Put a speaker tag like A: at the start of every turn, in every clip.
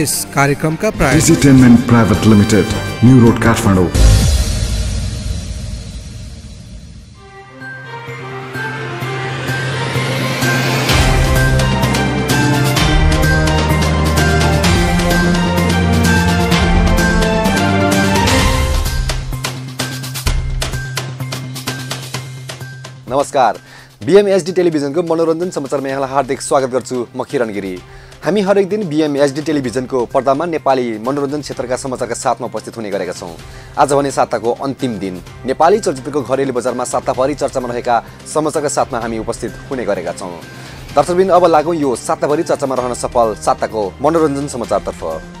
A: इस कार्यक्रम का प्राइवेटमेंट private limited new road Kathmandu नमस्कार बिएमएसडी टेलिभिजनको मनोरञ्जन समाचारमा यहाँलाई हार्दिक स्वागत गर्छु म किरण गिरी हामी हरेक दिन बिएमएसडी टेलिभिजनको पर्दामा नेपाली मनोरञ्जन क्षेत्रका समाचारका साथमा उपस्थित हुने गरेका छौँ आज भने साताको अन्तिम दिन नेपाली चलचित्रको घरेलु बजारमा साताभरि चर्चामा रहेका समाचारका साथमा हामी उपस्थित हुने गरेका छौँ दर्शकबिन अब लागौँ यो साताभरि चर्चामा रहन सफल साताको मनोरञ्जन समाचारतर्फ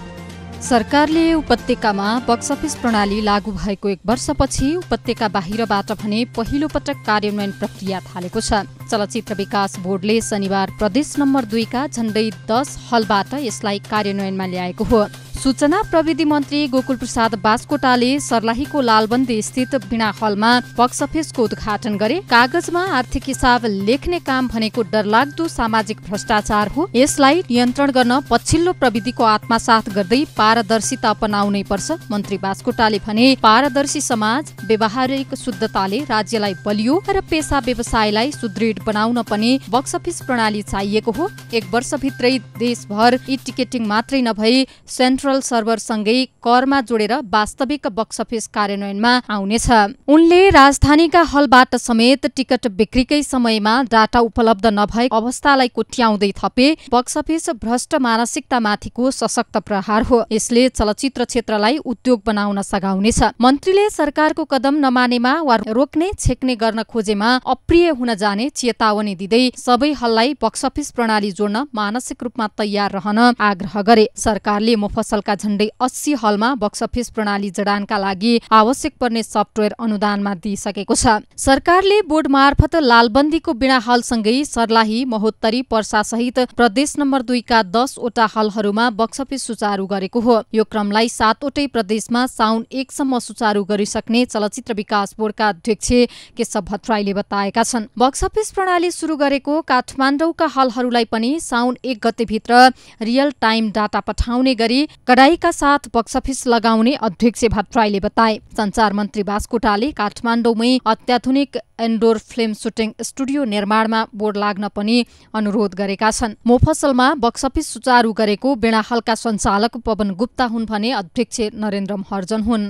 B: सरकारले उपत्यकामा बक्स अफिस प्रणाली लागू भएको एक वर्षपछि उपत्यका बाहिरबाट भने पहिलो पटक कार्यान्वयन प्रक्रिया थालेको छ चलचित्र विकास बोर्डले शनिबार प्रदेश नम्बर दुईका झण्डै दस हलबाट यसलाई कार्यान्वयनमा ल्याएको हो सूचना प्रविधि मन्त्री गोकुल प्रसाद बास्कोटाले सर्लाहीको लालबन्दी स्थित बिना हलमा बक्स अफिसको उद्घाटन गरे कागजमा आर्थिक हिसाब लेख्ने काम भनेको डरलाग्दो सामाजिक भ्रष्टाचार हो यसलाई नियन्त्रण गर्न पछिल्लो प्रविधिको आत्मसाथ गर्दै पारदर्शिता अपनाउनै पर्छ मन्त्री बास्कोटाले भने पारदर्शी समाज व्यवहारिक शुद्धताले राज्यलाई बलियो र पेसा व्यवसायलाई सुदृढ बनाउन पनि बक्स अफिस प्रणाली चाहिएको हो एक वर्षभित्रै देशभर ई टिकटिङ मात्रै नभई सेन्ट्रल सेन्ट्रल सर्भरसँगै करमा जोडेर वास्तविक बक्स अफिस कार्यान्वयनमा आउनेछ उनले राजधानीका हलबाट समेत टिकट बिक्रीकै समयमा डाटा उपलब्ध नभए अवस्थालाई कोट्याउँदै थपे बक्स अफिस भ्रष्ट मानसिकतामाथिको सशक्त प्रहार हो यसले चलचित्र क्षेत्रलाई उद्योग बनाउन सघाउनेछ मन्त्रीले सरकारको कदम नमानेमा वा रोक्ने छेक्ने गर्न खोजेमा अप्रिय हुन जाने चेतावनी दिँदै सबै हललाई बक्स अफिस प्रणाली जोड्न मानसिक रूपमा तयार रहन आग्रह गरे सरकारले मुफस पसलका झण्डै अस्सी हलमा बक्स अफिस प्रणाली जडानका लागि आवश्यक पर्ने सफ्टवेयर अनुदानमा दिइसकेको छ सरकारले बोर्ड मार्फत लालबन्दीको बिना हलसँगै सर्लाही महोत्तरी पर्सा सहित प्रदेश नम्बर दुईका दसवटा हलहरूमा बक्स अफिस सुचारू गरेको हो यो क्रमलाई सातवटै प्रदेशमा साउन एकसम्म सुचारू गरिसक्ने चलचित्र विकास बोर्डका अध्यक्ष केशव भट्टराईले बताएका छन् बक्स अफिस प्रणाली सुरु गरेको काठमाडौँका हलहरूलाई पनि साउन एक गतेभित्र रियल टाइम डाटा पठाउने गरी कडाईका साथ बक्सफिस लगाउने अध्यक्ष भट्टराईले बताए संचार मन्त्री बास्कोटाले काठमाडौँमै अत्याधुनिक इन्डोर फिल्म सुटिङ स्टुडियो निर्माणमा बोर्ड लाग्न पनि अनुरोध गरेका छन् मोफसलमा बक्सफिस सुचारू गरेको बेडाहालका सञ्चालक पवन गुप्ता हुन् भने अध्यक्ष नरेन्द्र महर्जन हुन्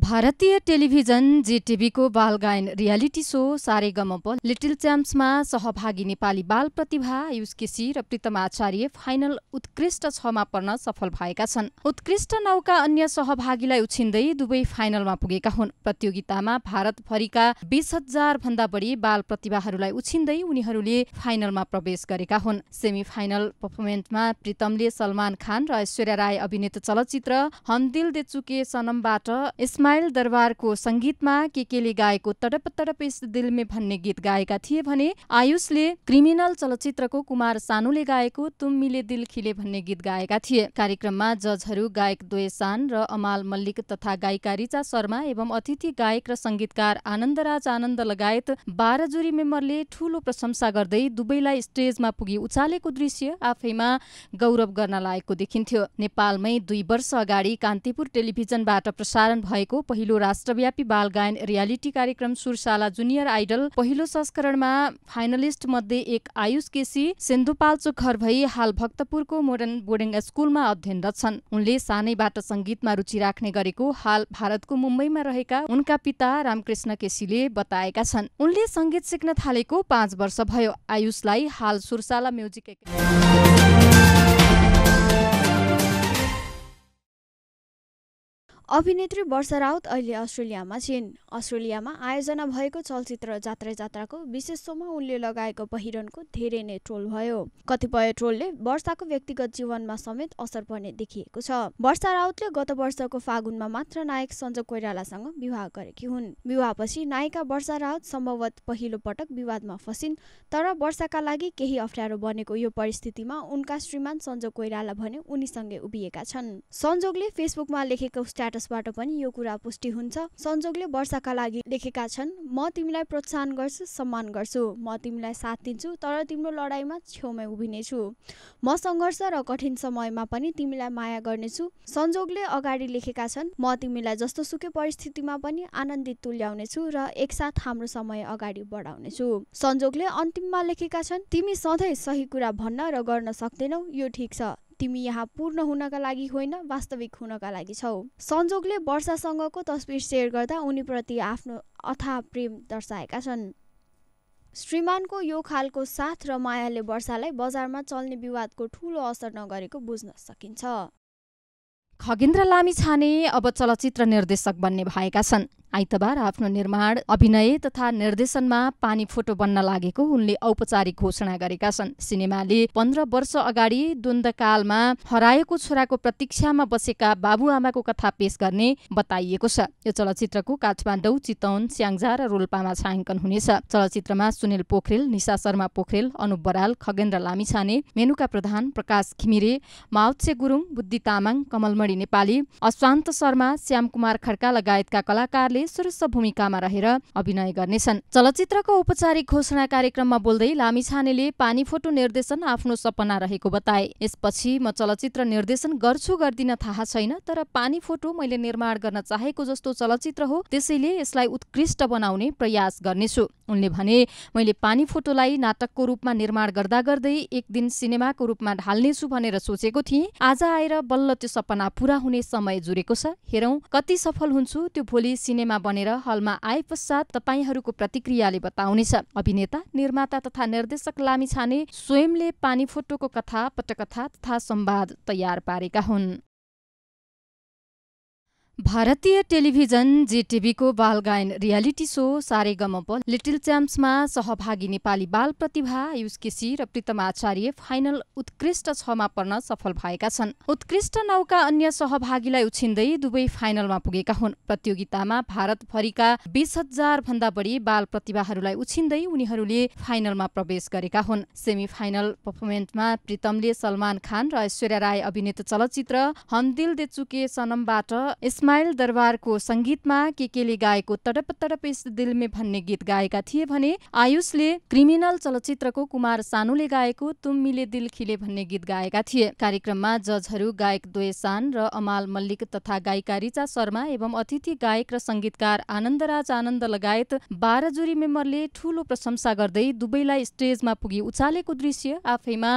B: भारतीय टेलिभिजन जेटिभीको गायन रियालिटी सो सारेगमप लिटिल च्याम्प्समा सहभागी नेपाली बाल प्रतिभा आयुष केसी र प्रितमा आचार्य फाइनल उत्कृष्ट छमा पर्न सफल भएका छन् उत्कृष्ट नौका अन्य सहभागीलाई उछिन्दै दुवै फाइनलमा पुगेका हुन् प्रतियोगितामा भारतभरिका बीस हजार भन्दा बढी बाल प्रतिभाहरूलाई उछिन्दै उनीहरूले फाइनलमा प्रवेश गरेका हुन् सेमी फाइनल पर्फर्मेन्समा प्रितमले सलमान खान र ऐश्वर्या राय अभिनेत चलचित्र हमदिल देचुके दे चुके सनमबाट इस्माइल दरबारको संगीतमा के केले गाएको तडप तडप इस दिलमे भन्ने गीत गाएका थिए भने आयुषले क्रिमिनल चलचित्रको कुमार सानुले गाएको तुम मिले दिल खिले भन्ने गीत गाएका थिए कार्यक्रममा जजहरू गायक सान र अमाल मल्लिक तथा गायिका रिचा शर्मा एवं अतिथि गायक र सङ्गीतकार आनन्दराज आनन्द लगायत बाह्र जुरी मेम्बरले ठूलो प्रशंसा गर्दै दुवैलाई स्टेजमा पुगी उचालेको दृश्य आफैमा गौरव गर्न लागेको देखिन्थ्यो नेपालमै दुई वर्ष अगाडि कान्तिपुर टेलिभिजनबाट प्रसारण भएको भएको पहिलो राष्ट्रव्यापी बाल गायन रियालिटी कार्यक्रम सुरसाला जुनियर आइडल पहिलो संस्करणमा फाइनलिस्ट मध्ये एक आयुष केसी सेन्धुपाल्चोक घर भई हाल भक्तपुरको मोडर्न बोर्डिङ स्कुलमा अध्ययनरत छन् उनले सानैबाट सङ्गीतमा रुचि राख्ने गरेको हाल भारतको मुम्बईमा रहेका उनका पिता रामकृष्ण केसीले बताएका छन् उनले संगीत सिक्न थालेको पाँच वर्ष भयो आयुषलाई हाल सुरसाला म्युजिक
C: अभिनेत्री वर्षा राउत अहिले अस्ट्रेलियामा छिन् अस्ट्रेलियामा आयोजना भएको चलचित्र जात्रा जात्राको विशेष उनले लगाएको पहिरनको धेरै नै ट्रोल भयो कतिपय ट्रोलले वर्षाको व्यक्तिगत जीवनमा समेत असर पर्ने देखिएको छ वर्षा राउतले गत वर्षको फागुनमा मात्र नायक सञ्जय कोइरालासँग विवाह गरेकी हुन् विवाहपछि नायिका वर्षा राउत सम्भवत पहिलो पटक विवादमा फसिन् तर वर्षाका लागि केही अप्ठ्यारो बनेको यो परिस्थितिमा उनका श्रीमान सञ्जय कोइराला भने उनीसँगै उभिएका छन् संजोगले फेसबुकमा लेखेको स्ट्याट स्ट्याटसबाट पनि यो कुरा पुष्टि हुन्छ संजोगले वर्षाका लागि लेखेका छन् म तिमीलाई प्रोत्साहन गर्छु सम्मान गर्छु म तिमीलाई साथ दिन्छु तर तिम्रो लडाइँमा छेउमै उभिनेछु म सङ्घर्ष र कठिन समयमा पनि तिमीलाई माया गर्नेछु संजोगले अगाडि लेखेका छन् म तिमीलाई जस्तो सुकै परिस्थितिमा पनि आनन्दित तुल्याउनेछु र एकसाथ हाम्रो समय अगाडि बढाउनेछु संजोगले अन्तिममा लेखेका छन् तिमी सधैँ सही कुरा भन्न र गर्न सक्दैनौ यो ठिक छ तिमी यहाँ पूर्ण हुनका लागि होइन वास्तविक हुनका लागि छौ संजोगले वर्षासँगको तस्विर सेयर गर्दा उनीप्रति आफ्नो अथा प्रेम दर्शाएका छन् श्रीमानको यो खालको साथ र मायाले वर्षालाई बजारमा चल्ने विवादको ठूलो असर नगरेको बुझ्न सकिन्छ
B: खगेन्द्र लामी छाने अब चलचित्र निर्देशक बन्ने भएका छन् आइतबार आफ्नो निर्माण अभिनय तथा निर्देशनमा पानी फोटो बन्न लागेको उनले औपचारिक घोषणा गरेका छन् सिनेमाले पन्ध्र वर्ष अगाडि द्वन्दकालमा हराएको छोराको प्रतीक्षामा बसेका बाबुआमाको कथा पेश गर्ने बताइएको छ यो चलचित्रको काठमाडौँ चितौन स्याङ्जा र रोल्पामा छायाङ्कन हुनेछ चलचित्रमा सुनिल पोखरेल निशा शर्मा पोखरेल अनुप बराल खगेन्द्र लामिछाने मेनुका प्रधान प्रकाश घिमिरे माउत्से गुरुङ बुद्धि तामाङ कमलमणि नेपाली अशान्त शर्मा श्यामकुमार खड्का लगायतका कलाकारले गर्दै भूमिकामा रहेर अभिनय गर्नेछन् चलचित्रको औपचारिक घोषणा कार्यक्रममा बोल्दै लामिछानेले पानी फोटो निर्देशन आफ्नो सपना रहेको बताए यसपछि म चलचित्र निर्देशन गर्छु गर्दिन थाहा छैन तर पानी फोटो मैले निर्माण गर्न चाहेको जस्तो चलचित्र हो त्यसैले यसलाई उत्कृष्ट बनाउने प्रयास गर्नेछु उनले भने मैले पानी फोटोलाई नाटकको रूपमा निर्माण गर्दा गर्दै एक दिन सिनेमाको रूपमा ढाल्नेछु भनेर सोचेको थिएँ आज आएर बल्ल त्यो सपना पूरा हुने समय जुरेको छ हेरौँ कति सफल हुन्छु त्यो भोलि सिनेमा बनेर हलमा आए पश्चात तपाईँहरूको प्रतिक्रियाले बताउनेछ अभिनेता निर्माता तथा निर्देशक लामी छाने स्वयंले पानी फोटोको कथा पटकथा तथा संवाद तयार पारेका हुन् भारतीय टेलिभिजन बाल गायन रियालिटी सो सारेगमप लिटिल च्याम्प्समा सहभागी नेपाली बाल प्रतिभा आयुष केसी र प्रितमा आचार्य फाइनल उत्कृष्ट छमा पर्न सफल भएका छन् उत्कृष्ट नौका अन्य सहभागीलाई उछिन्दै दुवै फाइनलमा पुगेका हुन् प्रतियोगितामा भारतभरिका बीस हजार भन्दा बढी बाल प्रतिभाहरूलाई उछिन्दै उनीहरूले फाइनलमा प्रवेश गरेका हुन् सेमी फाइनल पर्फर्मेन्समा प्रितमले सलमान खान र ऐश्वर्या राय अभिनेत चलचित्र हम दिल दे चुके सनमबाट यसमा इस्माइल दरबारको संगीतमा के केले गाएको तडप तडप इस दिलमे भन्ने गीत गाएका थिए भने आयुषले क्रिमिनल चलचित्रको कुमार सानुले गाएको तुम मिले दिल खिले भन्ने गीत गाएका थिए कार्यक्रममा जजहरू गायक सान र अमाल मल्लिक तथा गायिका रिचा शर्मा एवं अतिथि गायक र संगीतकार आनन्दराज आनन्द लगायत बाह्र बाह्रजुरी मेम्बरले ठूलो प्रशंसा गर्दै दुवैलाई स्टेजमा पुगी उचालेको दृश्य आफैमा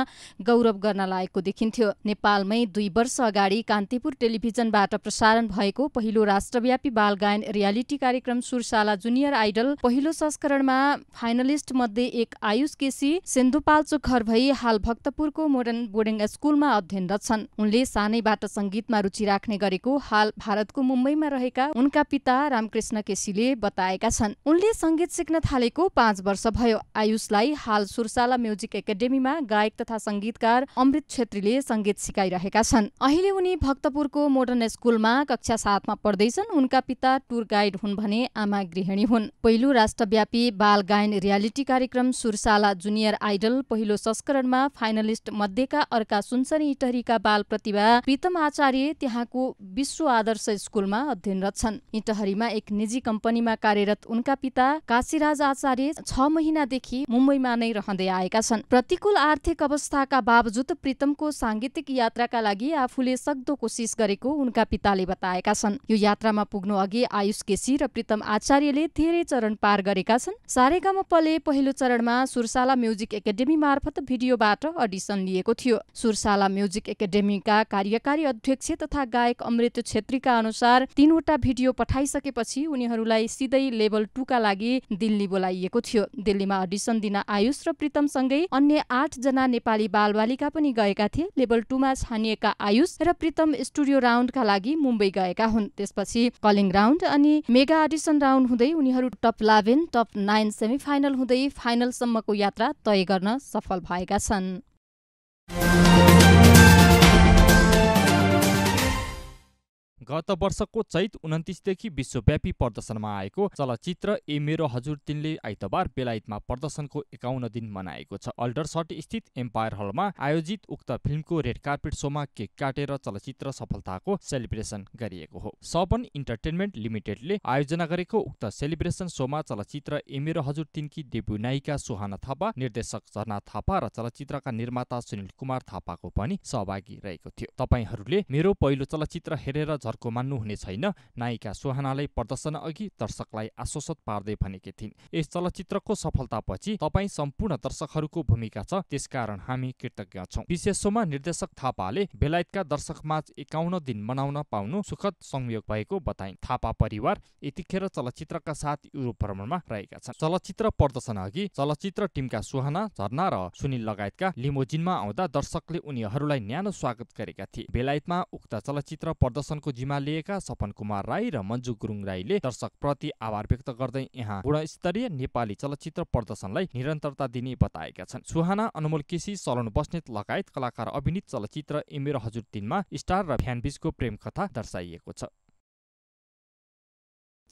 B: गौरव गर्न लागेको देखिन्थ्यो नेपालमै दुई वर्ष अगाडि कान्तिपुर टेलिभिजनबाट प्रसारण भएको रहेको पहिलो राष्ट्रव्यापी बाल गायन रियालिटी कार्यक्रम सुरसाला जुनियर आइडल पहिलो संस्करणमा फाइनलिस्ट मध्ये एक आयुष केसी सेन्धुपाल्चोक घर भई हाल भक्तपुरको मोडर्न बोर्डिङ स्कुलमा अध्ययनरत छन् उनले सानैबाट सङ्गीतमा रुचि राख्ने गरेको हाल भारतको मुम्बईमा रहेका उनका पिता रामकृष्ण केसीले बताएका छन् उनले संगीत सिक्न थालेको पाँच वर्ष भयो आयुषलाई हाल सुरसाला म्युजिक एकाडेमीमा गायक तथा संगीतकार अमृत छेत्रीले संगीत सिकाइरहेका छन् अहिले उनी भक्तपुरको मोडर्न स्कुलमा कक्षा साथमा पढ्दैछन् उनका पिता टुर गाइड हुन् भने आमा गृहिणी हुन् पहिलो राष्ट्रव्यापी बाल गायन रियालिटी कार्यक्रम सुरसाला जुनियर आइडल पहिलो संस्करणमा फाइनलिस्ट मध्येका अर्का सुनसरी इटहरीका बाल प्रतिभा प्रीतम आचार्य त्यहाँको विश्व आदर्श स्कुलमा अध्ययनरत छन् इटहरीमा एक निजी कम्पनीमा कार्यरत उनका पिता काशीराज आचार्य छ महिनादेखि मुम्बईमा नै रहँदै आएका छन् प्रतिकूल आर्थिक अवस्थाका बावजुद प्रीतमको साङ्गीतिक यात्राका लागि आफूले सक्दो कोसिस गरेको उनका पिताले बताएका छन् यो यात्रामा पुग्नु अघि आयुष केसी र प्रीतम आचार्यले धेरै चरण पार गरेका छन् सारेगामा पले पहिलो चरणमा सुरसाला म्युजिक एकाडेमी मार्फत भिडियोबाट अडिसन लिएको थियो सुरसाला म्युजिक एकाडेमीका कार्यकारी अध्यक्ष तथा गायक अमृत छेत्रीका अनुसार तीनवटा भिडियो पठाइसकेपछि उनीहरूलाई सिधै लेभल टूका लागि दिल्ली बोलाइएको थियो दिल्लीमा अडिसन दिन आयुष र प्रितमसँगै अन्य जना नेपाली बालबालिका पनि गएका थिए लेभल टूमा छानिएका आयुष र प्रीतम स्टुडियो राउन्डका लागि मुम्बई गएका हुन् त्यसपछि कलिङ राउन्ड अनि मेगा अडिसन राउन्ड हुँदै उनीहरू top eleven top nine semi final हुँदै फाइनलसम्मको यात्रा तय गर्न सफल भएका छन्
D: गत वर्षको चैत उन्तिसदेखि विश्वव्यापी प्रदर्शनमा आएको चलचित्र ए मेरो हजुर तिनले आइतबार बेलायतमा प्रदर्शनको एकाउन्न दिन मनाएको छ अल्डरसट स्थित एम्पायर हलमा आयोजित उक्त फिल्मको रेड कार्पेट सोमा केक काटेर चलचित्र सफलताको सेलिब्रेसन गरिएको हो सबन इन्टरटेनमेन्ट लिमिटेडले आयोजना गरेको उक्त सेलिब्रेसन सोमा चलचित्र ए मेरो हजुर तिनकी डेब्यु नायिका सुहाना थापा निर्देशक झरना थापा र चलचित्रका निर्माता सुनिल कुमार थापाको पनि सहभागी रहेको थियो तपाईँहरूले मेरो पहिलो चलचित्र हेरेर अर्को हुने छैन नायिका सुहानाले प्रदर्शन अघि दर्शकलाई आश्वासत पार्दै भनेकी थिइन् यस चलचित्रको सफलतापछि तपाईँ सम्पूर्ण दर्शकहरूको भूमिका छ त्यसकारण हामी कृतज्ञ छौँ विशेष निर्देशक थापाले बेलायतका दर्शकमाझ एकाउन्न दिन मनाउन पाउनु सुखद संयोग भएको बताइन् थापा परिवार यतिखेर चलचित्रका साथ युरोप भ्रमणमा रहेका छन् चलचित्र प्रदर्शन अघि चलचित्र टिमका सुहाना झरना र सुनिल लगायतका लिमोजिनमा आउँदा दर्शकले उनीहरूलाई न्यानो स्वागत गरेका थिए बेलायतमा उक्त चलचित्र प्रदर्शनको अवधिमा लिएका सपन कुमार राई र मन्जु गुरुङ राईले दर्शकप्रति आभार व्यक्त गर्दै यहाँ गुणस्तरीय नेपाली चलचित्र प्रदर्शनलाई निरन्तरता दिने बताएका छन् सुहाना अनुमोल केसी सलोन बस्नेत लगायत कलाकार अभिनीत चलचित्र इमेर हजुर तिनमा स्टार र फ्यानबिजको प्रेम कथा दर्शाइएको छ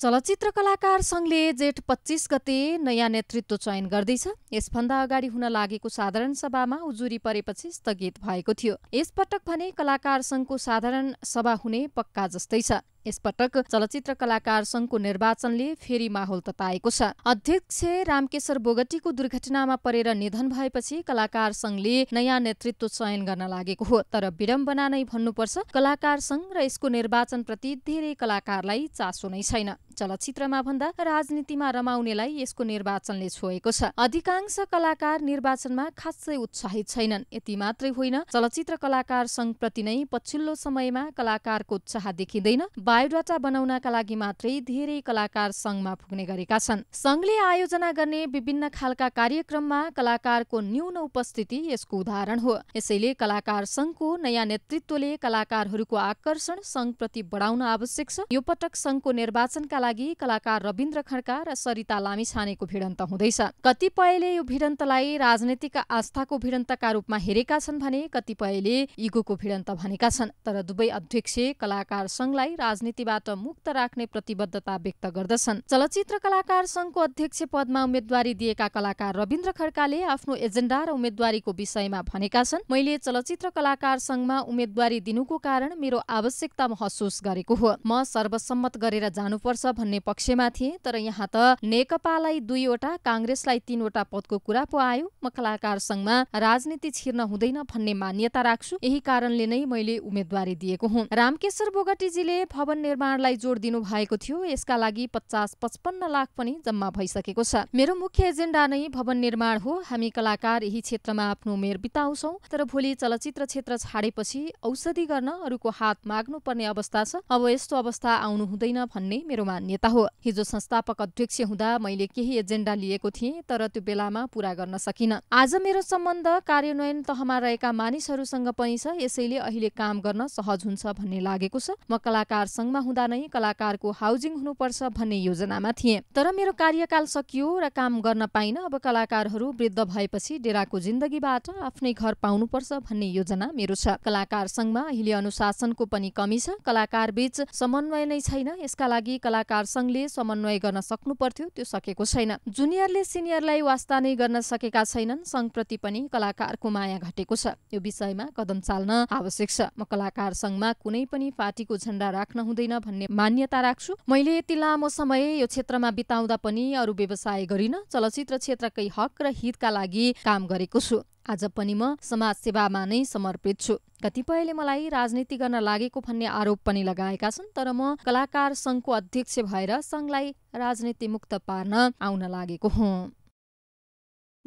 B: चलचित्र कलाकार सङ्घले जेठ पच्चिस गते नयाँ नेतृत्व चयन गर्दैछ यसभन्दा अगाडि हुन लागेको साधारण सभामा उजुरी परेपछि स्थगित भएको थियो यसपटक भने कलाकार सङ्घको साधारण सभा हुने पक्का जस्तै छ यसपटक चलचित्र कलाकार संघको निर्वाचनले फेरि माहौल तताएको छ अध्यक्ष रामकेशर बोगटीको दुर्घटनामा परेर निधन भएपछि कलाकार संघले नयाँ नेतृत्व चयन गर्न लागेको हो तर विडम्बना नै भन्नुपर्छ कलाकार संघ र यसको निर्वाचनप्रति धेरै कलाकारलाई चासो नै छैन चलचित्रमा भन्दा राजनीतिमा रमाउनेलाई यसको निर्वाचनले छोएको छ अधिकांश कलाकार निर्वाचनमा खासै उत्साहित छैनन् यति मात्रै होइन चलचित्र कलाकार संघप्रति नै पछिल्लो समयमा कलाकारको उत्साह देखिँदैन बायोडाटा बनाउनका लागि मात्रै धेरै कलाकार संघमा पुग्ने गरेका छन् संघले आयोजना गर्ने विभिन्न खालका कार्यक्रममा कलाकारको न्यून उपस्थिति यसको उदाहरण हो यसैले कलाकार संघको नयाँ नेतृत्वले कलाकारहरूको आकर्षण संघप्रति बढाउन आवश्यक छ यो पटक संघको निर्वाचनका लागि कलाकार रविन्द्र खड्का र सरिता लामिछानेको भिडन्त हुँदैछ कतिपयले यो भिडन्तलाई राजनैतिक आस्थाको भिडन्तका रूपमा हेरेका छन् भने कतिपयले इगोको भिडन्त भनेका छन् तर दुवै अध्यक्ष कलाकार संघलाई राज राजनीतिबाट मुक्त राख्ने प्रतिबद्धता व्यक्त गर्दछन् चलचित्र कलाकार संघको अध्यक्ष पदमा उम्मेद्वारी दिएका कलाकार रविन्द्र खड्काले आफ्नो एजेन्डा र उम्मेद्वारीको विषयमा भनेका छन् मैले चलचित्र कलाकार संघमा उम्मेद्वारी दिनुको कारण मेरो आवश्यकता महसुस गरेको हो म सर्वसम्मत गरेर जानुपर्छ भन्ने पक्षमा थिएँ तर यहाँ त नेकपालाई दुईवटा काङ्ग्रेसलाई तीनवटा पदको कुरा पो आयो म कलाकार संघमा राजनीति छिर्न हुँदैन भन्ने मान्यता राख्छु यही कारणले नै मैले उम्मेद्वारी दिएको हुँ रामकेश्वर बोगटीजीले भवन भवन निर्माणलाई जोड दिनु भएको थियो यसका लागि पचास पचपन्न लाख पनि जम्मा भइसकेको छ मेरो मुख्य एजेन्डा नै भवन निर्माण हो हामी कलाकार यही क्षेत्रमा आफ्नो उमेर बिताउँछौ तर भोलि चलचित्र क्षेत्र छाडेपछि औषधि गर्न अरूको हात माग्नुपर्ने अवस्था छ अब यस्तो अवस्था आउनु हुँदैन भन्ने मेरो मान्यता हो हिजो संस्थापक अध्यक्ष हुँदा मैले केही एजेन्डा लिएको थिएँ तर त्यो बेलामा पूरा गर्न सकिन आज मेरो सम्बन्ध कार्यान्वयन तहमा रहेका मानिसहरूसँग पनि छ यसैले अहिले काम गर्न सहज हुन्छ भन्ने लागेको छ म कलाकार सङ्घमा हुँदा नै कलाकारको हाउजिङ हुनुपर्छ भन्ने योजनामा थिए तर मेरो कार्यकाल सकियो र काम गर्न पाइन अब कलाकारहरू वृद्ध भएपछि डेराको जिन्दगीबाट आफ्नै घर पाउनुपर्छ भन्ने योजना मेरो छ कलाकार सङ्घमा अहिले अनुशासनको पनि कमी छ कलाकार बीच समन्वय नै छैन यसका लागि कलाकार सङ्घले समन्वय गर्न सक्नु पर्थ्यो त्यो सकेको छैन जुनियरले सिनियरलाई वास्ता नै गर्न सकेका छैनन् सङ्घप्रति पनि कलाकारको माया घटेको छ यो विषयमा कदम चाल्न आवश्यक छ म कलाकार सङ्घमा कुनै पनि पार्टीको झण्डा राख्न हुँदैन भन्ने मान्यता राख्छु मैले यति लामो समय यो क्षेत्रमा बिताउँदा पनि अरू व्यवसाय गरिन चलचित्र क्षेत्रकै हक र हितका लागि काम गरेको छु आज पनि म समाज सेवामा नै समर्पित छु कतिपयले मलाई राजनीति गर्न लागेको भन्ने आरोप पनि लगाएका छन् तर म कलाकार सङ्घको अध्यक्ष भएर
C: सङ्घलाई राजनीति मुक्त पार्न आउन लागेको हुँ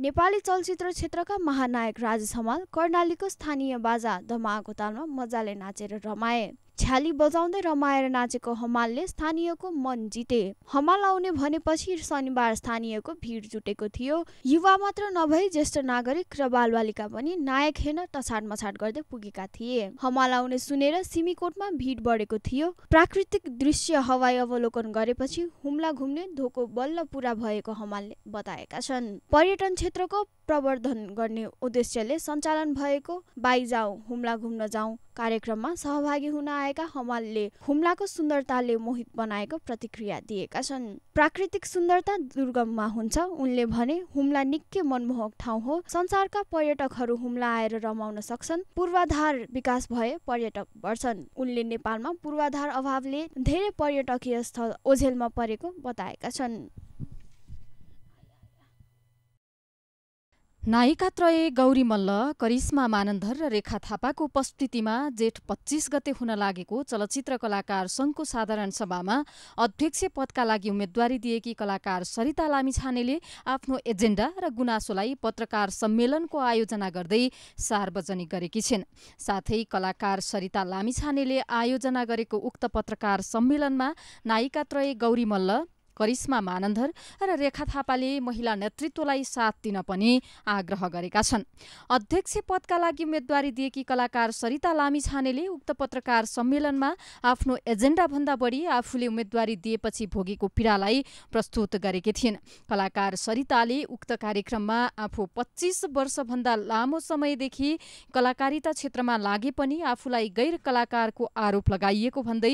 C: नेपाली चलचित्र क्षेत्रका महानायक राज हमाल कर्णालीको स्थानीय बाजा धमाको तालमा मजाले नाचेर रमाए छ्याली बजाउँदै रमाएर नाचेको हमालले स्थानीयको मन जिते हमाल आउने भनेपछि शनिबार स्थानीयको भिड जुटेको थियो युवा मात्र नभई ज्येष्ठ नागरिक र बालबालिका पनि नायक हेर्न तछाड मछाड गर्दै पुगेका थिए हमाल आउने सुनेर सिमीकोटमा भिड बढेको थियो प्राकृतिक दृश्य हवाई अवलोकन गरेपछि हुम्ला घुम्ने धोको बल्ल पुरा भएको हमालले बताएका छन् पर्यटन क्षेत्रको प्रवर्धन गर्ने उद्देश्यले सञ्चालन भएको बाई जाउँ हुम्ला घुम्न जाउँ कार्यक्रममा सहभागी हुन आएका हमालले हुम्लाको सुन्दरताले मोहित बनाएको प्रतिक्रिया दिएका छन् प्राकृतिक सुन्दरता दुर्गममा हुन्छ उनले भने हुम्ला निकै मनमोहक ठाउँ हो संसारका पर्यटकहरू हुम्ला आएर रमाउन सक्छन् पूर्वाधार विकास भए पर्यटक बढ्छन् उनले नेपालमा पूर्वाधार अभावले धेरै पर्यटकीय स्थल ओझेलमा परेको बताएका छन्
B: नायिकात्रय गौरी मल्ल करिश्मा मानन्धर र रेखा थापाको उपस्थितिमा जेठ पच्चिस गते हुन लागेको चलचित्र कलाकार सङ्घको साधारण सभामा अध्यक्ष पदका लागि उम्मेद्वारी दिएकी कलाकार सरिता लामिछानेले आफ्नो एजेन्डा र गुनासोलाई पत्रकार सम्मेलनको आयोजना गर्दै सार्वजनिक गरेकी छिन् साथै कलाकार सरिता लामिछानेले आयोजना गरेको उक्त पत्रकार सम्मेलनमा नायिकात्रय गौरी मल्ल करिश्मा मानन्धर र रेखा थापाले महिला नेतृत्वलाई साथ दिन पनि आग्रह गरेका छन् अध्यक्ष पदका लागि उम्मेद्वारी दिएकी कलाकार सरिता छानेले उक्त पत्रकार सम्मेलनमा आफ्नो भन्दा बढी आफूले उम्मेद्वारी दिएपछि भोगेको पीडालाई प्रस्तुत गरेकी थिइन् कलाकार सरिताले उक्त कार्यक्रममा आफू पच्चिस वर्षभन्दा लामो समयदेखि कलाकारिता क्षेत्रमा लागे पनि आफूलाई गैर कलाकारको आरोप लगाइएको भन्दै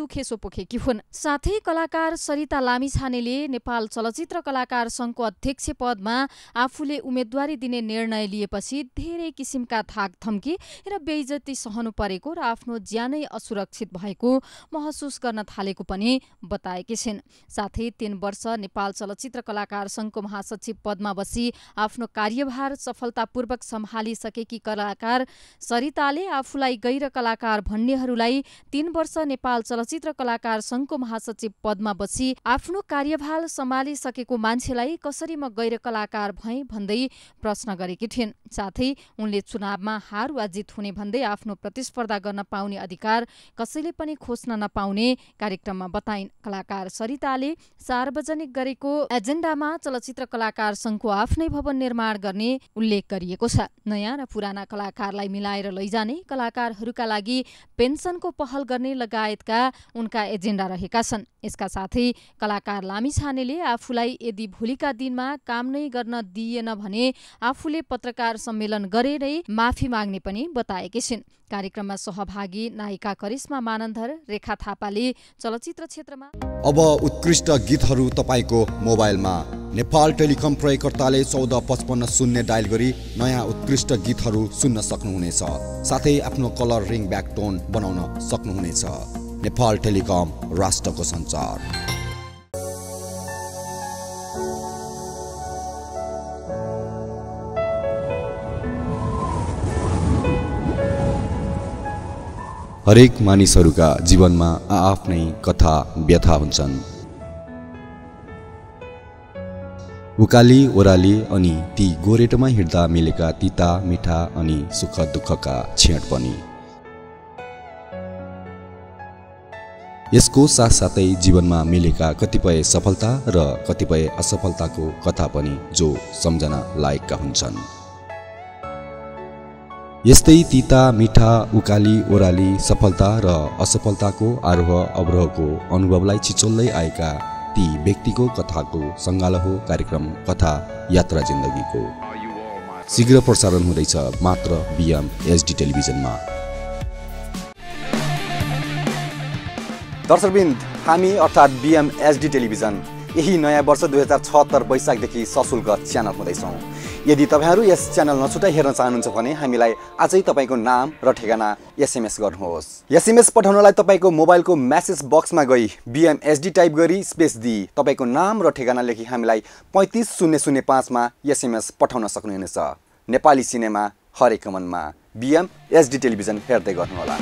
B: दुखेसो पोखेकी हुन् साथै कलाकार सरिता लामिछानेले नेपाल चलचित्र कलाकार संघको अध्यक्ष पदमा आफूले उम्मेद्वारी दिने निर्णय लिएपछि धेरै किसिमका थाक थम्की र बेइजती सहनु परेको र आफ्नो ज्यानै असुरक्षित भएको महसुस गर्न थालेको पनि बताएकी छिन् साथै तीन वर्ष नेपाल चलचित्र कलाकार संघको महासचिव पदमा बसी आफ्नो कार्यभार सफलतापूर्वक सम्हालिसकेकी कलाकार सरिताले आफूलाई गैर कलाकार भन्नेहरूलाई तीन वर्ष नेपाल चलचित्र कलाकार संघको महासचिव पदमा बसी आफू आफ्नो कार्यभार सम्हालिसकेको मान्छेलाई कसरी म गैर कलाकार भएँ भन्दै प्रश्न गरेकी थिइन् साथै उनले चुनावमा हार वा जित हुने भन्दै आफ्नो प्रतिस्पर्धा गर्न पाउने अधिकार कसैले पनि खोज्न नपाउने कार्यक्रममा बताइन् कलाकार सरिताले सार्वजनिक गरेको एजेन्डामा चलचित्र कलाकार संघको आफ्नै भवन निर्माण गर्ने उल्लेख गरिएको छ नयाँ र पुराना कलाकारलाई मिलाएर लैजाने कलाकारहरूका लागि पेन्सनको पहल गर्ने लगायतका उनका एजेन्डा रहेका छन् यसका साथै कला आकार लामिछानेले आफूलाई यदि भोलिका दिनमा काम नै गर्न दिइएन भने आफूले पत्रकार सम्मेलन गरेरै माफी माग्ने पनि बताएकी छिन् कार्यक्रममा सहभागी नायिका करिश्मा मानन्धर रेखा थापाले चलचित्र क्षेत्रमा
A: अब उत्कृष्ट गीतहरू तपाईँको मोबाइलमा नेपाल टेलिकम प्रयोगकर्ताले चौध पचपन्न शून्य डायल गरी नयाँ उत्कृष्ट गीतहरू सुन्न सक्नुहुनेछ साथै आफ्नो कलर रिङ ब्याक टोन बनाउन सक्नुहुनेछ नेपाल टेलिकम राष्ट्रको सञ्चार हरेक मानिसहरूका जीवनमा आआफ्नै कथा व्यथा हुन्छन् उकाली ओह्राली अनि ती गोरेटोमा हिँड्दा मिलेका तिता मिठा अनि सुख दुःखका छेँड पनि यसको साथसाथै जीवनमा मिलेका कतिपय सफलता र कतिपय असफलताको कथा पनि जो सम्झना लायकका हुन्छन् यस्तै तिता मिठा उकाली ओह्राली सफलता र असफलताको आरोह अवरोहको अनुभवलाई छिचोल्दै आएका ती व्यक्तिको कथाको सङ्गालो हो कार्यक्रम कथा यात्रा जिन्दगीको शीघ्र प्रसारण हुँदैछ मात्र बिएम एचडी टेलिभिजनमा दर्शकबिन्द हामी अर्थात् बिएम एचडी टेलिभिजन यही नयाँ वर्ष दुई हजार छहत्तर वैशाखदेखि सशुल्क च्यानल हुँदैछौँ यदि तपाईँहरू यस च्यानल नछुटाइ हेर्न चाहनुहुन्छ भने हामीलाई आजै तपाईँको नाम र ठेगाना एसएमएस गर्नुहोस् एसएमएस पठाउनलाई तपाईँको मोबाइलको म्यासेज बक्समा गई बिएमएसडी टाइप गरी स्पेस दिई तपाईँको नाम र ठेगाना लेखी हामीलाई पैँतिस शून्य शून्य पाँचमा एसएमएस पठाउन सक्नुहुनेछ नेपाली सिनेमा हरेक मनमा बिएमएसडी टेलिभिजन हेर्दै गर्नुहोला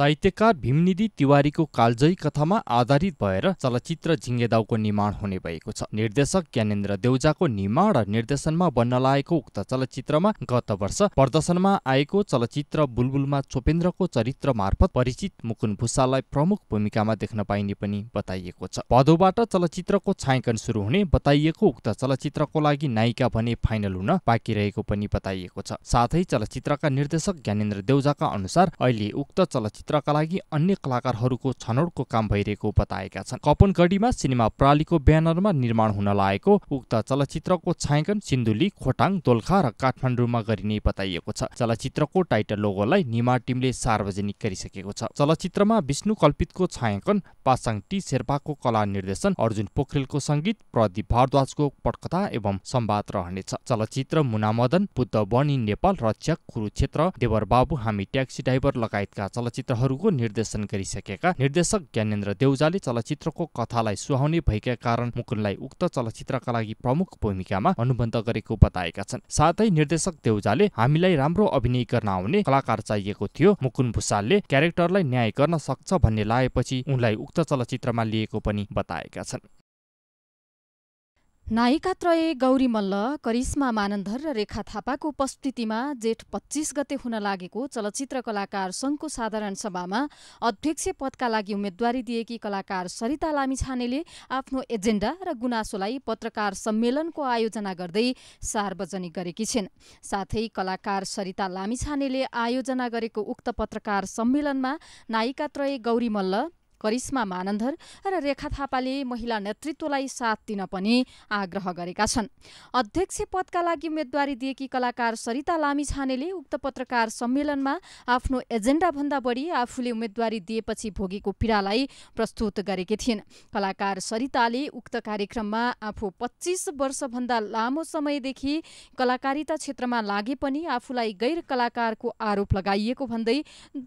D: साहित्यकार भीमनिधि तिवारीको कालजयी कथामा आधारित भएर चलचित्र झिङ्गेदाउको निर्माण हुने भएको छ निर्देशक ज्ञानेन्द्र देउजाको निर्माण र निर्देशनमा बन्न लागेको उक्त चलचित्रमा गत वर्ष प्रदर्शनमा आएको चलचित्र बुलबुलमा चोपेन्द्रको चरित्र मार्फत परिचित मुकुन भूषाललाई प्रमुख भूमिकामा देख्न पाइने पनि बताइएको छ भदौबाट चलचित्रको छायाङ्कन सुरु हुने बताइएको उक्त चलचित्रको लागि नायिका भने फाइनल हुन बाँकी रहेको पनि बताइएको छ साथै चलचित्रका निर्देशक ज्ञानेन्द्र देउजाका अनुसार अहिले उक्त चलचित्र चलचित्रका लागि अन्य कलाकारहरूको छनौटको काम भइरहेको बताएका छन् कपनगढीमा सिनेमा प्रालीको ब्यानरमा निर्माण हुन लागेको उक्त चलचित्रको छायाङ्कन सिन्धुली खोटाङ दोलखा र काठमाडौँमा गरिने बताइएको छ चलचित्रको टाइटल लोगोलाई निमा टिमले सार्वजनिक गरिसकेको छ चलचित्रमा विष्णु कल्पितको छायाङ्कन पासाङ टी शेर्पाको कला निर्देशन अर्जुन पोखरेलको सङ्गीत प्रदीप भारद्वाजको पटकथा एवं सम्वाद रहनेछ चलचित्र मुनामदन बुद्ध बनी नेपाल रक्षक कुरुक्षेत्र देवर बाबु हामी ट्याक्सी ड्राइभर लगायतका चलचित्र पात्रहरूको निर्देशन गरिसकेका निर्देशक ज्ञानेन्द्र देउजाले चलचित्रको कथालाई सुहाउने भएका कारण मुकुनलाई उक्त चलचित्रका लागि प्रमुख भूमिकामा अनुबन्ध गरेको बताएका छन् साथै निर्देशक देउजाले हामीलाई राम्रो अभिनय गर्न आउने कलाकार चाहिएको थियो मुकुन भुषालले क्यारेक्टरलाई न्याय गर्न सक्छ भन्ने लागेपछि उनलाई उक्त चलचित्रमा लिएको पनि बताएका छन्
B: नायिकात्रय गौरी मल्ल करिश्मा मानन्धर र रेखा थापाको उपस्थितिमा जेठ पच्चिस गते हुन लागेको चलचित्र कलाकार सङ्घको साधारण सभामा अध्यक्ष पदका लागि उम्मेद्वारी दिएकी कलाकार सरिता लामिछानेले आफ्नो एजेन्डा र गुनासोलाई पत्रकार सम्मेलनको आयोजना गर्दै सार्वजनिक गरेकी छिन् साथै कलाकार सरिता लामिछानेले आयोजना गरेको उक्त पत्रकार सम्मेलनमा नायिकात्रय गौरी मल्ल करिश्मा मानन्धर र रेखा थापाले महिला नेतृत्वलाई साथ दिन पनि आग्रह गरेका छन् अध्यक्ष पदका लागि उम्मेद्वारी दिएकी कलाकार सरिता छानेले उक्त पत्रकार सम्मेलनमा आफ्नो भन्दा बढी आफूले उम्मेद्वारी दिएपछि भोगेको पीडालाई प्रस्तुत गरेकी थिइन् कलाकार सरिताले उक्त कार्यक्रममा आफू पच्चिस वर्षभन्दा लामो समयदेखि कलाकारिता क्षेत्रमा लागे पनि आफूलाई गैर कलाकारको आरोप लगाइएको भन्दै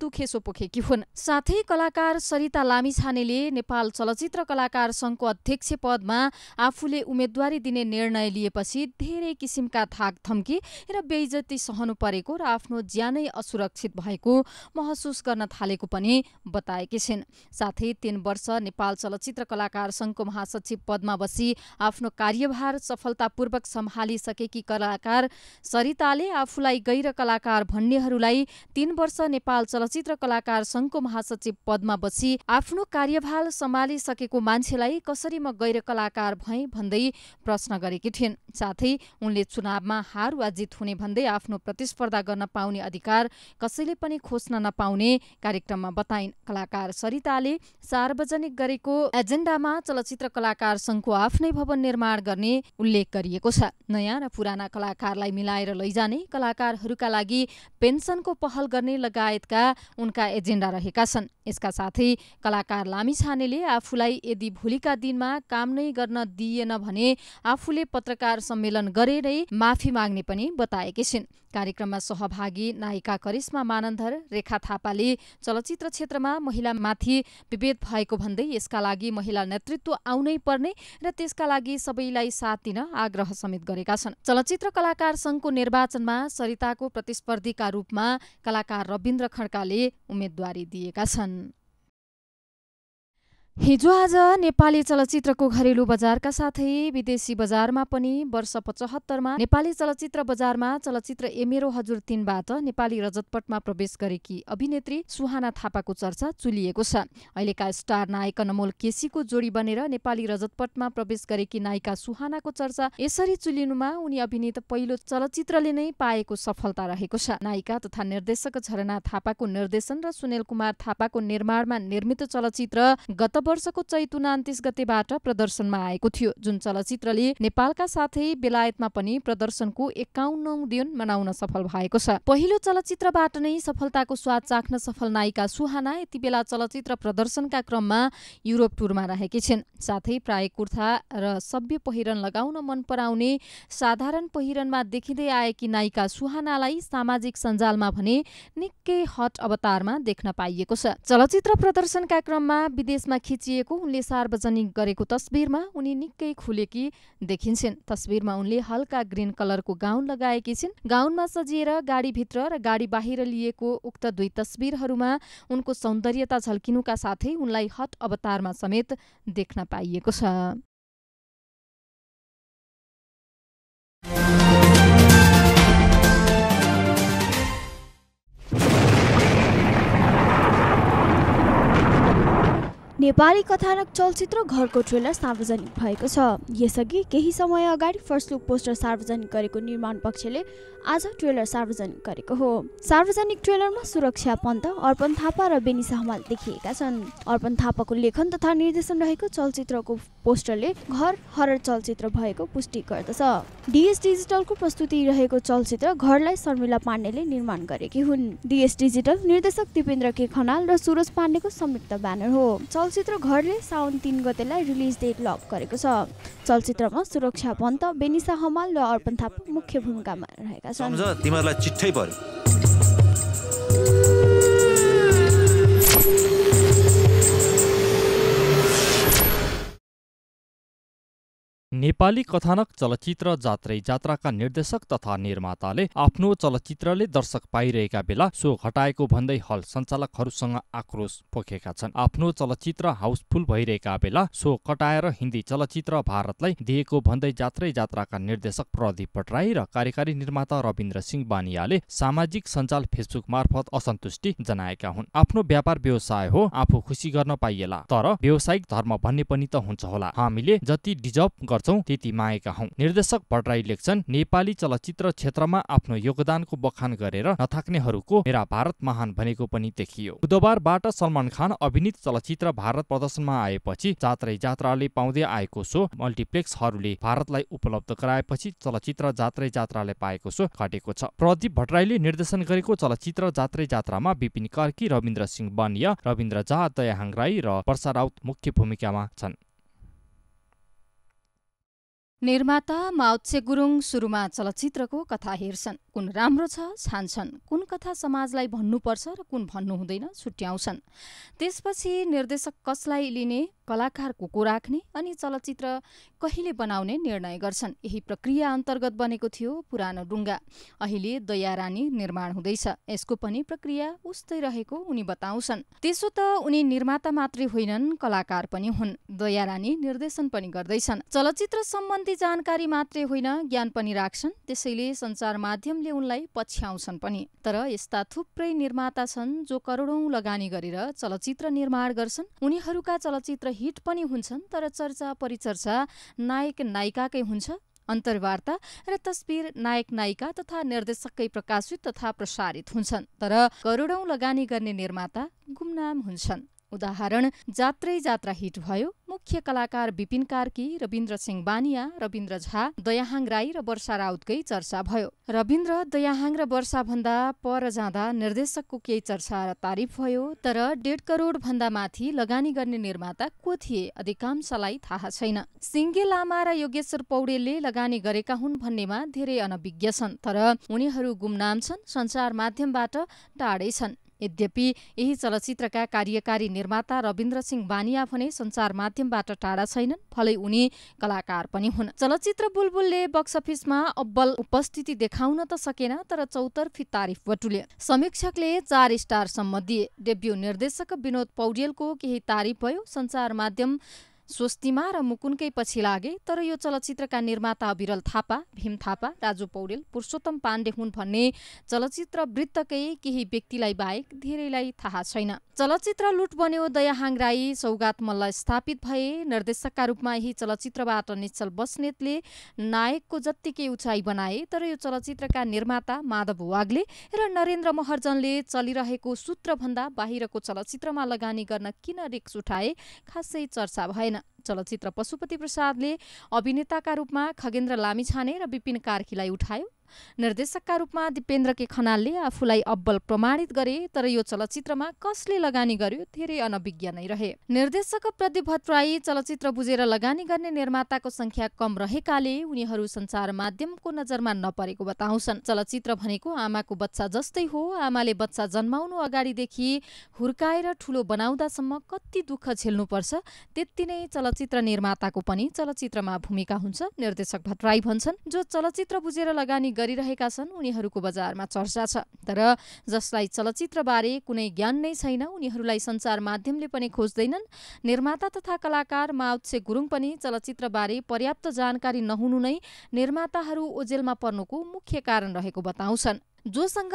B: दुखेसो पोखेकी हुन् साथै कलाकार सरिता लामिछानेले नेपाल चलचित्र कलाकार संघको अध्यक्ष पदमा आफूले उम्मेद्वारी दिने निर्णय लिएपछि धेरै किसिमका थाक थम्की र बेइजती सहनु परेको र आफ्नो ज्यानै असुरक्षित भएको महसुस गर्न थालेको पनि बताएकी छिन् साथै तीन वर्ष नेपाल चलचित्र कलाकार संघको महासचिव पदमा बसी आफ्नो कार्यभार सफलतापूर्वक सम्हालिसकेकी कलाकार सरिताले आफूलाई गैर कलाकार भन्नेहरूलाई तीन वर्ष नेपाल चलचित्र कलाकार संघको महासचिव पदमा बसी आफू आफ्नो कार्यभार सम्हालिसकेको मान्छेलाई कसरी म गैर कलाकार भएँ भन्दै प्रश्न गरेकी थिइन् साथै उनले चुनावमा हार वा जित हुने भन्दै आफ्नो प्रतिस्पर्धा गर्न पाउने अधिकार कसैले पनि खोज्न नपाउने कार्यक्रममा बताइन् कलाकार सरिताले सार्वजनिक गरेको एजेन्डामा चलचित्र कलाकार संघको आफ्नै भवन निर्माण गर्ने उल्लेख गरिएको छ नयाँ र पुराना कलाकारलाई मिलाएर लैजाने कलाकारहरूका लागि पेन्सनको पहल गर्ने लगायतका उनका एजेन्डा रहेका छन् यसका साथै कलाकार लामिछानेले आफूलाई यदि भोलिका दिनमा काम नै गर्न दिइएन भने आफूले पत्रकार सम्मेलन गरेरै माफी माग्ने पनि बताएकी छिन् कार्यक्रममा सहभागी नायिका करिश्मा मानन्धर रेखा थापाले चलचित्र क्षेत्रमा महिलामाथि विभेद भएको भन्दै यसका लागि महिला नेतृत्व आउनै पर्ने र त्यसका लागि सबैलाई साथ दिन आग्रह समेत गरेका छन् चलचित्र कलाकार संघको निर्वाचनमा सरिताको प्रतिस्पर्धीका रूपमा कलाकार रविन्द्र खड्काले उम्मेद्वारी दिएका छन् हिजो आज नेपाली चलचित्रको घरेलु बजारका साथै विदेशी बजारमा पनि वर्ष पचहत्तरमा नेपाली चलचित्र बजारमा चलचित्र एमेरो हजुर तिनबाट नेपाली रजतपटमा प्रवेश गरेकी अभिनेत्री सुहाना थापाको चर्चा चुलिएको छ अहिलेका स्टार नायक अनमोल केसीको जोडी बनेर नेपाली रजतपटमा प्रवेश गरेकी नायिका सुहानाको चर्चा यसरी चुलिनुमा उनी अभिनेत पहिलो चलचित्रले नै पाएको सफलता रहेको छ नायिका तथा निर्देशक झरना थापाको निर्देशन र सुनिल कुमार थापाको निर्माणमा निर्मित चलचित्र गत वर्षको चैत उनातिस गतेबाट प्रदर्शनमा आएको थियो जुन चलचित्रले नेपालका साथै बेलायतमा पनि प्रदर्शनको एकाउन्नौ दिन मनाउन सफल भएको छ पहिलो चलचित्रबाट नै सफलताको स्वाद चाख्न सफल नायिका सुहाना यति बेला चलचित्र प्रदर्शनका क्रममा युरोप टुरमा रहेकी छिन् साथै प्राय कुर्था र सभ्य पहिरन लगाउन मन पराउने साधारण पहिरनमा देखिँदै आएकी नायिका सुहानालाई सामाजिक सञ्जालमा भने निकै हट अवतारमा देख्न पाइएको छ चलचित्र प्रदर्शनका क्रममा विदेशमा खिचिएको उनले सार्वजनिक गरेको तस्बिरमा उनी निकै खुलेकी देखिन्छन् तस्बिरमा उनले हल्का ग्रिन कलरको गाउन लगाएकी छिन् गाउनमा सजिएर गाडीभित्र र गाडी बाहिर लिएको उक्त दुई तस्बिरहरूमा उनको सौन्दर्यता झल्किनुका साथै उनलाई हट अवतारमा समेत देख्न पाइएको छ
C: नेपाली कथानक चलचित्र घरको ट्रेलर सार्वजनिक भएको छ यसअघि केही समय अगाडि फर्स्ट लुक पोस्टर सार्वजनिक गरेको निर्माण पक्षले आज ट्रेलर सार्वजनिक गरेको हो सार्वजनिक ट्रेलरमा सुरक्षा पन्त अर्पण थापा र बेनी साहमाल देखिएका छन् अर्पण थापाको लेखन तथा निर्देशन रहेको चलचित्रको पोस्टरले घर हरर चलचित्र भएको पुष्टि गर्दछ डिएस डिजिटलको प्रस्तुति रहेको चलचित्र घरलाई शर्मिला पाण्डेले निर्माण गरेकी हुन् डिएस डिजिटल निर्देशक दिपेन्द्र के खनाल र सुरज पाण्डेको संयुक्त ब्यानर हो चलचित्र घरले साउन तिन गतेलाई रिलिज डेट लक गरेको छ चलचित्रमा सुरक्षा पन्त बेनिसा हमाल र अर्पण थापा मुख्य भूमिकामा रहेका
D: छन् नेपाली कथानक चलचित्र जात्रै जात्राका निर्देशक तथा निर्माताले आफ्नो चलचित्रले दर्शक पाइरहेका बेला सो घटाएको भन्दै हल सञ्चालकहरूसँग आक्रोश पोखेका छन् आफ्नो चलचित्र हाउसफुल भइरहेका बेला सो कटाएर हिन्दी चलचित्र भारतलाई दिएको भन्दै जात्रै जात्राका निर्देशक प्रदीप भट्टराई र कार्यकारी निर्माता रविन्द्र सिंह बानियाले सामाजिक सञ्जाल फेसबुक मार्फत असन्तुष्टि जनाएका हुन् आफ्नो व्यापार व्यवसाय हो आफू खुसी गर्न पाइएला तर व्यावसायिक धर्म भन्ने पनि त हुन्छ होला हामीले जति डिजर्भ गर्छौँ गर्छौँ त्यति मागेका हौ निर्देशक भट्टराई लेख्छन् नेपाली चलचित्र क्षेत्रमा आफ्नो योगदानको बखान गरेर नथाक्नेहरूको मेरा भारत महान भनेको पनि देखियो बुधबारबाट सलमान खान अभिनीत चलचित्र भारत प्रदर्शनमा आएपछि जात्रै जात्राले पाउँदै आएको सो मल्टिप्लेक्सहरूले भारतलाई उपलब्ध गराएपछि चलचित्र जात्रै जात्राले पाएको सो घटेको छ प्रदीप भट्टराईले निर्देशन गरेको चलचित्र जात्रै जात्रामा विपिन कार्की रविन्द्र सिंह बनिया रविन्द्र झा दयाहाङ राई र वर्षा राउत मुख्य भूमिकामा छन्
B: निर्माता माओत्से गुरुङ सुरुमा चलचित्रको कथा हेर्छन् कुन राम्रो छ छान्छन् कुन कथा समाजलाई भन्नुपर्छ र कुन भन्नु हुँदैन छुट्याउँछन् त्यसपछि निर्देशक कसलाई लिने कलाकार को राख्ने अनि चलचित्र कहिले बनाउने निर्णय गर्छन् यही प्रक्रिया अन्तर्गत बनेको थियो पुरानो डुङ्गा अहिले दयारानी निर्माण हुँदैछ यसको पनि प्रक्रिया उस्तै रहेको उनी बताउँछन् त्यसो त उनी निर्माता मात्रै होइनन् कलाकार पनि हुन् दयारानी निर्देशन पनि गर्दैछन् चलचित्र सम्बन्धी जानकारी मात्रै होइन ज्ञान पनि राख्छन् त्यसैले सञ्चार माध्यमले उनलाई पछ्याउँछन् पनि तर यस्ता थुप्रै निर्माता छन् जो करोडौं लगानी गरेर चलचित्र निर्माण गर्छन् उनीहरूका चलचित्र हिट पनि हुन्छन् तर चर्चा परिचर्चा नायक नायिकाकै हुन्छ अन्तर्वार्ता र तस्बिर नायक नायिका तथा निर्देशककै प्रकाशित तथा प्रसारित हुन्छन् तर करोडौँ लगानी गर्ने निर्माता गुमनाम हुन्छन् उदाहरण जात्रै जात्रा हिट भयो मुख्य कलाकार विपिन कार्की रविन्द्र सिंह बानिया रविन्द्र झा दयाहाङ राई र वर्षा राउतकै चर्चा भयो रविन्द्र दयाहाङ र वर्षा भन्दा पर जाँदा निर्देशकको केही चर्चा र तारिफ भयो तर डेढ करोड भन्दा माथि लगानी गर्ने निर्माता को थिए अधिकांशलाई थाहा छैन सिङ्गे लामा र योगेश्वर पौडेलले लगानी गरेका हुन् भन्नेमा धेरै अनभिज्ञ छन् तर उनीहरू गुमनाम छन् सञ्चार माध्यमबाट टाढै छन् यद्यपि यही चलचित्रका कार्यकारी निर्माता रविन्द्र सिंह बानिया भने सञ्चार माध्यमबाट टाढा छैनन् फलै उनी कलाकार पनि हुन् चलचित्र बुलबुलले बक्स अफिसमा अब्बल उपस्थिति देखाउन त सकेन तर चौतर्फी तारिफ बटुले समीक्षकले चार स्टारसम्म दिए डेब्यू निर्देशक विनोद पौडेलको केही तारिफ भयो सञ्चार माध्यम स्वस्तिमा र मुकुनकै पछि लागे तर यो चलचित्रका निर्माता अविरल थापा भीम थापा राजु पौडेल पुरुषोत्तम पाण्डे हुन् भन्ने चलचित्र वृत्तकै केही व्यक्तिलाई बाहेक धेरैलाई थाहा छैन चलचित्र लुट बन्यो दयाहाङ राई सौगात मल्ल स्थापित भए निर्देशकका रूपमा यही चलचित्रबाट निश्चल बस्नेतले नायकको जत्तिकै उचाइ बनाए तर यो चलचित्रका निर्माता माधव वागले र नरेन्द्र महर्जनले चलिरहेको सूत्रभन्दा बाहिरको चलचित्रमा लगानी गर्न किन रिक्स उठाए खासै चर्चा भएन चलचित्र पशुपति प्रसादले अभिनेताका रूपमा खगेन्द्र लामिछाने र विपिन कार्कीलाई उठायो निर्देशकका रूपमा दिपेन्द्र के खनालले आफूलाई अब्बल प्रमाणित गरे तर यो चलचित्रमा कसले लगानी गर्यो धेरै अनभिज्ञ नै रहे निर्देशक प्रदीप भट्टराई चलचित्र बुझेर लगानी गर्ने निर्माताको संख्या कम रहेकाले उनीहरू सञ्चार माध्यमको नजरमा नपरेको बताउँछन् चलचित्र भनेको आमाको बच्चा जस्तै हो आमाले बच्चा जन्माउनु अगाडिदेखि हुर्काएर ठुलो बनाउँदासम्म कति दुःख झेल्नुपर्छ त्यति नै चलचित्र निर्माताको पनि चलचित्रमा भूमिका हुन्छ निर्देशक भट्टराई भन्छन् जो चलचित्र बुझेर लगानी गरिरहेका छन् उनीहरूको बजारमा चर्चा छ तर जसलाई चलचित्रबारे कुनै ज्ञान नै छैन उनीहरूलाई सञ्चार माध्यमले पनि खोज्दैनन् निर्माता तथा कलाकार माउत्से गुरुङ पनि चलचित्रबारे पर्याप्त जानकारी नहुनु नै निर्माताहरू ओजेलमा पर्नुको मुख्य कारण रहेको बताउँछन् जोसँग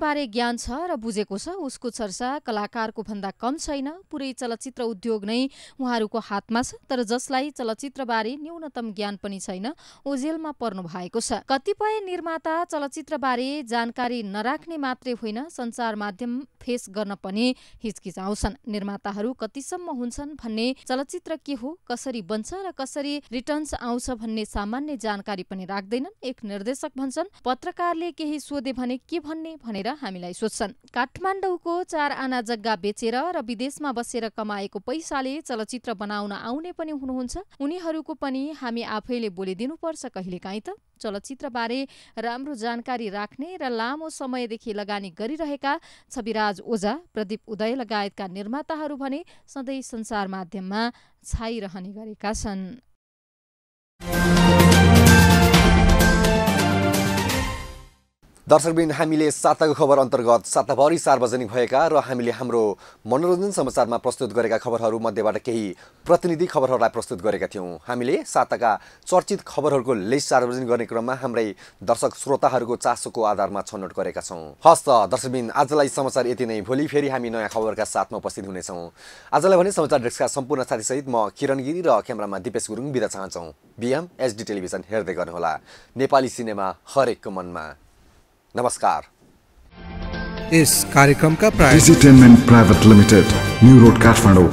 B: बारे ज्ञान छ र बुझेको छ उसको चर्चा कलाकारको भन्दा कम छैन पुरै चलचित्र उद्योग नै उहाँहरूको हातमा छ तर जसलाई चलचित्र बारे न्यूनतम ज्ञान पनि छैन ओझेलमा पर्नु भएको छ कतिपय निर्माता चलचित्र बारे जानकारी नराख्ने मात्रै होइन संचार माध्यम फेस गर्न पनि हिचकिचाउँछन् निर्माताहरू कतिसम्म हुन्छन् भन्ने चलचित्र के हो कसरी बन्छ र कसरी रिटर्न्स आउँछ भन्ने सामान्य जानकारी पनि राख्दैनन् एक निर्देशक भन्छन् पत्रकारले केही सोधे गर्दै भने के भन्ने भनेर हामीलाई सोध्छन् काठमाडौँको चार आना जग्गा बेचेर र विदेशमा बसेर कमाएको पैसाले चलचित्र बनाउन आउने पनि हुनुहुन्छ उनीहरूको पनि हामी आफैले बोलिदिनुपर्छ कहिलेकाहीँ त चलचित्रबारे राम्रो जानकारी राख्ने र लामो समयदेखि लगानी गरिरहेका छविराज ओझा प्रदीप उदय लगायतका निर्माताहरू भने सधैँ सञ्चार माध्यममा छाइरहने गरेका छन्
A: दर्शकबिन हामीले साताको खबर अन्तर्गत साताभरि सार्वजनिक भएका र हामीले हाम्रो मनोरञ्जन समाचारमा प्रस्तुत गरेका खबरहरू मध्येबाट केही प्रतिनिधि खबरहरूलाई प्रस्तुत गरेका थियौँ हामीले साताका चर्चित खबरहरूको लिस्ट सार्वजनिक गर्ने क्रममा हाम्रै दर्शक श्रोताहरूको चासोको आधारमा छनौट गरेका छौँ हस्त दर्शकबिन आजलाई समाचार यति नै भोलि फेरि हामी नयाँ खबरका साथमा उपस्थित हुनेछौँ आजलाई भने समाचार डेस्कका सम्पूर्ण साथीसहित म किरण गिरी र क्यामरामा दिपेश गुरुङ बिदा चाहन्छौँ बिएम एचडी टेलिभिजन हेर्दै गर्नुहोला नेपाली सिनेमा हरेकको मनमा नमस्कार इस कार्यक्रम का private limited new road Kathmandu